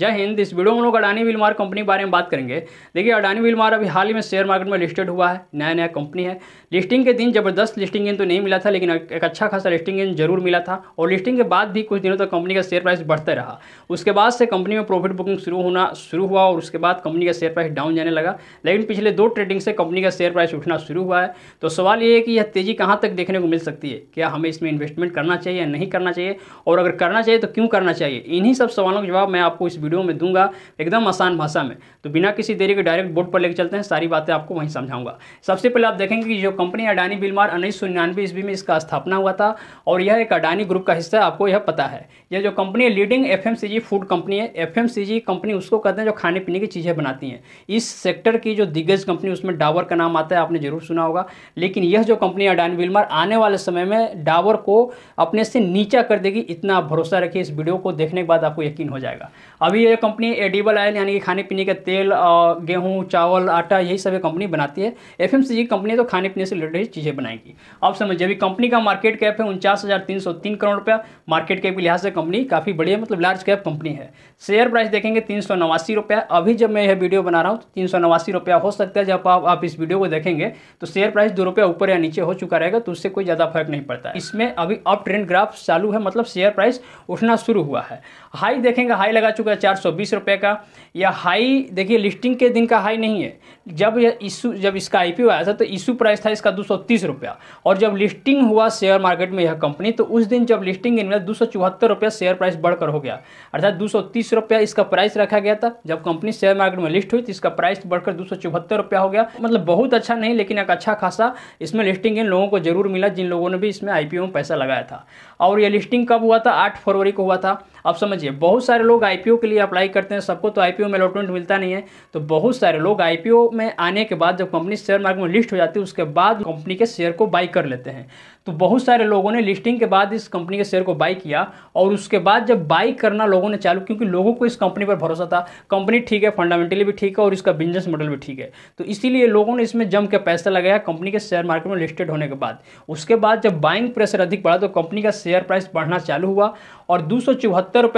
जय हिंद इस वीडियो में लोग अडानी विलमार कंपनी के बारे में बात करेंगे देखिए अडानी विलमार अभी हाल ही में शेयर मार्केट में लिस्टेड हुआ है नया नया कंपनी है लिस्टिंग के दिन जबरदस्त लिस्टिंग गेन तो नहीं मिला था लेकिन एक अच्छा खासा लिस्टिंग गेन जरूर मिला था और लिस्टिंग के बाद भी कुछ दिनों तक तो कंपनी का शेयर प्राइस बढ़ता रहा उसके बाद से कंपनी में प्रॉफिट बुकिंग शुरू होना शुरू हुआ और उसके बाद कंपनी का शेयर प्राइस डाउन जाने लगा लेकिन पिछले दो ट्रेडिंग से कंपनी का शेयर प्राइस उठना शुरू हुआ है तो सवाल ये है कि यह तेजी कहाँ तक देखने को मिल सकती है क्या हमें इसमें इन्वेस्टमेंट करना चाहिए या नहीं करना चाहिए और अगर करना चाहिए तो क्यों करना चाहिए इन्हीं सब सवालों के जवाब मैं आपको इस वीडियो में दूंगा एकदम आसान भाषा में तो बिना किसी देरी के डायरेक्ट बोर्ड पर लेकर चलते हैं सारी बातें आपको वहीं समझाऊंगा सबसे पहले आप देखेंगे कि जो कंपनी अडानी बिलमार उन्नीस सौ निन्यानवे ईस्वी में इसका स्थापना हुआ था और यह एक अडानी ग्रुप का हिस्सा आपको यह पता है यह जो कंपनी है लीडिंग एफ फूड कंपनी है एफ कंपनी उसको कहते हैं जो खाने पीने की चीज़ें बनाती हैं इस सेक्टर की जो दिग्गज कंपनी उसमें डावर का नाम आता है आपने जरूर सुना होगा लेकिन यह जो कंपनी अडानी बिलमार आने वाले समय में डावर को अपने से नीचा कर देगी इतना आप भरोसा रखिए इस वीडियो को देखने के बाद आपको यकीन हो जाएगा अभी अभी ये कंपनी एडिबल ऑयल यानी कि खाने पीने का तेल गेहूँ चावल आटा यही सब कंपनी बनाती है एफ कंपनी तो खाने पीने से रिलेटेड चीज़ें बनाएगी अब समझिए अभी कंपनी का मार्केट कैप है उनचास करोड़ रुपया मार्केट कैप के लिहाज से कंपनी काफ़ी बड़ी है मतलब लार्ज कैप कंपनी है शेयर प्राइस देखेंगे तीन रुपया अभी जब मैं यह वीडियो बना रहा हूँ तो तीन रुपया हो सकता है जब आप, आप इस वीडियो को देखेंगे तो शेयर प्राइस दो रुपया ऊपर या नीचे हो चुका रहेगा तो उससे कोई ज़्यादा फर्क नहीं पड़ता इसमें अभी अप ट्रेंड ग्राफ चालू है मतलब शेयर प्राइस उठना शुरू हुआ है हाई देखेंगे हाई लगा चुका है चार का या हाई देखिए लिस्टिंग के दिन का हाई नहीं है जब यह इशू जब इसका आई आया था तो इशू प्राइस था इसका दो रुपया और जब लिस्टिंग हुआ शेयर मार्केट में यह कंपनी तो उस दिन जब लिस्टिंग इनमें दो रुपया शेयर प्राइस बढ़कर हो गया अर्थात दो रुपया इसका प्राइस रखा गया था जब कंपनी शेयर मार्केट में लिस्ट हुई तो इसका प्राइस बढ़कर दो रुपया हो गया मतलब बहुत अच्छा नहीं लेकिन एक अच्छा खासा इसमें लिस्टिंग इन लोगों को जरूर मिला जिन लोगों ने भी इसमें आई में पैसा लगाया था और यह लिस्टिंग कब हुआ था आठ फरवरी को हुआ था अब समझिए बहुत सारे लोग आई के लिए अप्लाई करते हैं सबको तो आईपीओ में अलॉटमेंट मिलता नहीं है तो बहुत सारे लोग आईपीओ में आने के बाद जब कंपनी शेयर मार्केट में लिस्ट हो जाती है उसके बाद कंपनी के शेयर को बाई कर लेते हैं तो बहुत सारे लोगों ने लिस्टिंग के बाद इस कंपनी के शेयर को बाई किया और उसके बाद जब बाई करना लोगों ने चालू क्योंकि लोगों को इस कंपनी पर भरोसा था कंपनी ठीक है फंडामेंटली भी ठीक है और इसका बिजनेस मॉडल भी ठीक है तो इसीलिए लोगों ने इसमें जम के पैसा लगाया कंपनी के शेयर मार्केट में लिस्टेड होने के बाद उसके बाद जब बाइंग प्रेशर अधिक बढ़ा तो कंपनी का शेयर प्राइस बढ़ना चालू हुआ और दो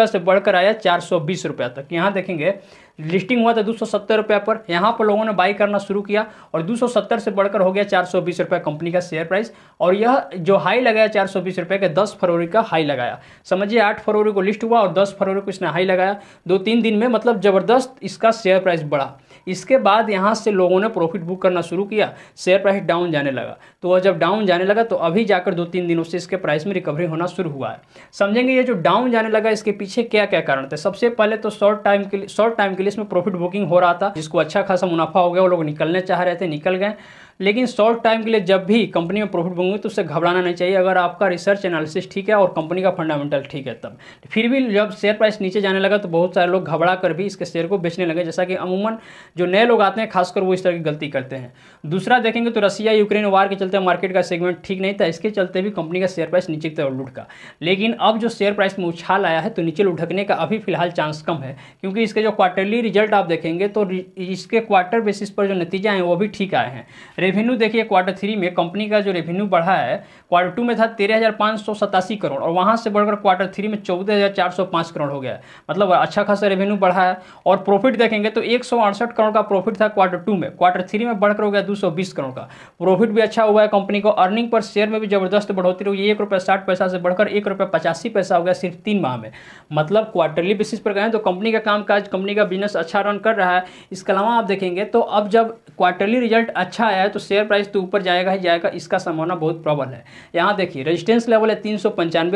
से बढ़कर आया चार रुपया तक यहाँ देखेंगे लिस्टिंग हुआ था दो सौ पर यहाँ पर लोगों ने बाई करना शुरू किया और 270 से बढ़कर हो गया चार सौ कंपनी का शेयर प्राइस और यह जो हाई लगाया चार सौ के दस फरवरी का हाई लगाया समझिए आठ फरवरी को लिस्ट हुआ और दस फरवरी को इसने हाई लगाया दो तीन दिन में मतलब ज़बरदस्त इसका शेयर प्राइस बढ़ा इसके बाद यहाँ से लोगों ने प्रॉफिट बुक करना शुरू किया शेयर प्राइस डाउन जाने लगा तो वह जब डाउन जाने लगा तो अभी जाकर दो तीन दिनों से इसके प्राइस में रिकवरी होना शुरू हुआ है समझेंगे ये जो डाउन जाने लगा इसके पीछे क्या क्या कारण थे सबसे पहले तो शॉर्ट टाइम के लिए शॉर्ट टाइम के लिए इसमें प्रॉफिट बुकिंग हो रहा था जिसको अच्छा खासा मुनाफा हो गया वो लोग निकलने चाह रहे थे निकल गए लेकिन शॉर्ट टाइम के लिए जब भी कंपनी में प्रॉफिट बनेंगे तो उससे घबराना नहीं चाहिए अगर आपका रिसर्च एनालिसिस ठीक है और कंपनी का फंडामेंटल ठीक है तब फिर भी जब शेयर प्राइस नीचे जाने लगा तो बहुत सारे लोग घबरा कर भी इसके शेयर को बेचने लगे जैसा कि अमूमन जो नए लोग आते हैं खासकर वो इस तरह की गलती करते हैं दूसरा देखेंगे तो रसिया यूक्रेन वार के चलते मार्केट का सेगमेंट ठीक नहीं था इसके चलते भी कंपनी का शेयर प्राइस नीचे की तरफ लुटका लेकिन अब जो शेयर प्राइस में उछाल आया है तो नीचे लुढ़कने का अभी फिलहाल चांस कम है क्योंकि इसके जो क्वार्टरली रिजल्ट आप देखेंगे तो इसके क्वार्टर बेसिस पर जो नतीजे हैं वो भी ठीक आए हैं रेवेन्यू देखिए क्वार्टर थ्री में कंपनी का जो रेवेन्यू बढ़ा है क्वार्टर टू में था तेरह हज़ार सौ सतासी करोड़ और वहाँ से बढ़कर क्वार्टर थ्री में चौदह हज़ार चार सौ करोड़ हो गया मतलब अच्छा खासा रेवेन्यू बढ़ा है और प्रॉफिट देखेंगे तो एक सौ अड़सठ करोड़ का प्रॉफिट था क्वार्टर टू में क्वार्टर थ्री में बढ़कर हो गया दो सौ बीस करोड़ का प्रॉफिट भी अच्छा हुआ है कंपनी को अर्निंग पर शेयर में भी जबरदस्त बढ़ोतरी हुई एक रुपये साठ पैसा से बढ़कर एक रुपये पचासी पैसा हो गया सिर्फ तीन माह में मतलब क्वार्टरली बेसिस पर गए तो कंपनी का कामकाज कंपनी का बिजनेस अच्छा रन कर रहा है इसके अलावा आप देखेंगे तो अब जब क्वार्टरली रिजल्ट अच्छा आया तो शेयर प्राइस तो ऊपर जाएगा ही जाएगा इसका संभावना बहुत प्रबल है यहाँ देखिए रेजिस्टेंस लेवल है तीन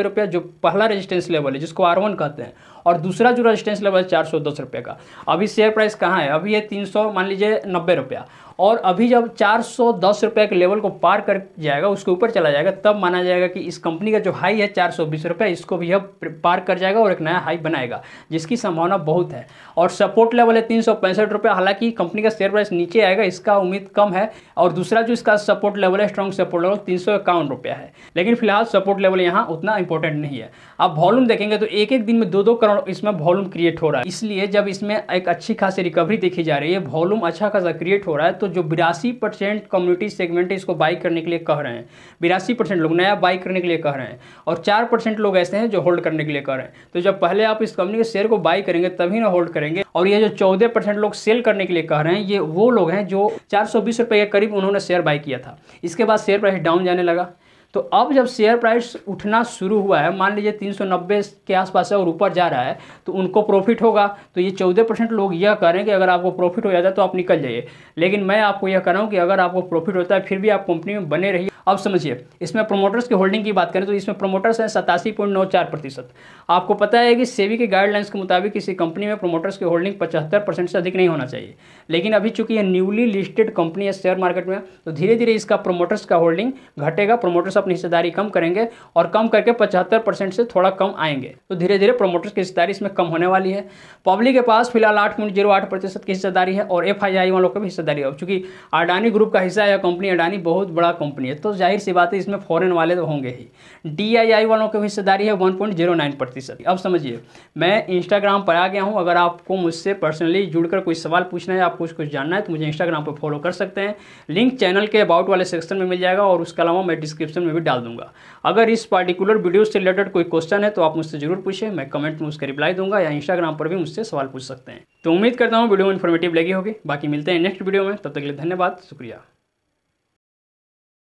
रुपया जो पहला रेजिस्टेंस लेवल है जिसको आर कहते हैं और दूसरा जो रेजिस्टेंस लेवल है चार रुपये का अभी शेयर प्राइस कहाँ है अभी है तीन मान लीजिए नब्बे रुपया और अभी जब चार सौ दस रुपये के लेवल को पार कर जाएगा उसके ऊपर चला जाएगा तब माना जाएगा कि इस कंपनी का जो हाई है चार सौ बीस रुपये इसको भी अब पार कर जाएगा और एक नया हाई बनाएगा जिसकी संभावना बहुत है और सपोर्ट लेवल है तीन सौ पैंसठ रुपये हालांकि कंपनी का शेयर प्राइस नीचे आएगा इसका उम्मीद कम है और दूसरा जो इसका सपोर्ट लेवल है स्ट्रॉन्ग सपोर्ट लेवल तीन सौ इक्यावन रुपया है लेकिन फिलहाल सपोर्ट लेवल यहाँ उतना इंपॉर्टेंट नहीं है आप वॉल्यूम देखेंगे तो एक एक दिन में दो दो करोड़ इसमें वॉल्यूम क्रिएट हो रहा है इसलिए जब इसमें एक अच्छी खासी रिकवरी देखी जा रही है वॉल्यूम अच्छा खासा क्रिएट हो रहा है तो तो जो बिरासी परसेंट कम्युनिटी सेगमेंट इसको बाई करने के लिए कह रहे हैं बिरासी परसेंट लोग नया बाई करने के लिए कह रहे हैं और चार परसेंट लोग ऐसे हैं जो होल्ड करने के लिए कह रहे हैं तो जब पहले आप इस कंपनी के शेयर को बाई करेंगे तभी ना होल्ड करेंगे और ये जो चौदह लोग सेल करने के लिए कह रहे हैं ये वो लोग हैं जो चार सौ के करीब उन्होंने शेयर बाई किया था इसके बाद शेयर प्राइस डाउन जाने लगा तो अब जब शेयर प्राइस उठना शुरू हुआ है मान लीजिए 390 के आसपास है और ऊपर जा रहा है तो उनको प्रॉफिट होगा तो ये 14 परसेंट लोग यह कह रहे हैं कि अगर आपको प्रॉफिट हो जाता है तो आप निकल जाइए लेकिन मैं आपको यह कह रहा हूँ कि अगर आपको प्रॉफिट होता है फिर भी आप कंपनी में बने रहिए अब समझिए इसमें प्रोमोटर्स की होल्डिंग की बात करें तो इसमें प्रोमोटर्स हैं सतासी पॉइंट नौ चार प्रतिशत आपको पता है कि सेवी की गाइडलाइंस के मुताबिक किसी कंपनी में प्रोमोटर्स की होल्डिंग पचहत्तर परसेंट से अधिक नहीं होना चाहिए लेकिन अभी चूंकि ये न्यूली लिस्टेड कंपनी है शेयर मार्केट में तो धीरे धीरे इसका प्रोमोटर्स का होल्डिंग घटेगा प्रोमोटर्स अपनी हिस्सेदारी कम करेंगे और कम करके पचहत्तर परसेंट से थोड़ा कम आएंगे तो धीरे धीरे प्रमोटर्स की हिस्सेदारी इसमें कम होने वाली है पब्लिक के पास फिलहाल आठ पॉइंट जीरो आठ प्रतिशत की हिस्सेदारी है और एफ आई आई वालों की भी हिस्सेदारी है चूंकि अडानी ग्रुप का हिस्सा या कंपनी अडानी बहुत बड़ा कंपनी है तो जाहिर सी बात है इसमें फॉरन वाले तो होंगे ही डी आई आई वालों की हिस्सेदारी है वन पॉइंट जीरो नाइन प्रतिशत अब समझिए मैं इंस्टाग्राम पर आ गया हूँ अगर आपको मुझसे पर्सनली जुड़कर कोई सवाल पूछना है आपको कुछ कुछ जानना है तो मुझे इंस्टाग्राम पर फॉलो कर सकते हैं लिंक चैनल के अबाउट वाले सेक्शन में मिल जाएगा और उसके अलावा मैं डिस्क्रिप्शन में भी डाल दूंगा अगर इस पार्टिकुलर वीडियो से रिलेटेड कोई क्वेश्चन है तो आप मुझसे जरूर पूछें मैं कमेंट में उसका रिप्लाई दूंगा या इंस्टाग्राम पर भी मुझसे सवाल पूछ सकते हैं तो उम्मीद करता हूँ वीडियो इन्फॉर्मेटिव लगी होगी बाकी मिलते हैं नेक्स्ट वीडियो में तब तक के लिए धन्यवाद शुक्रिया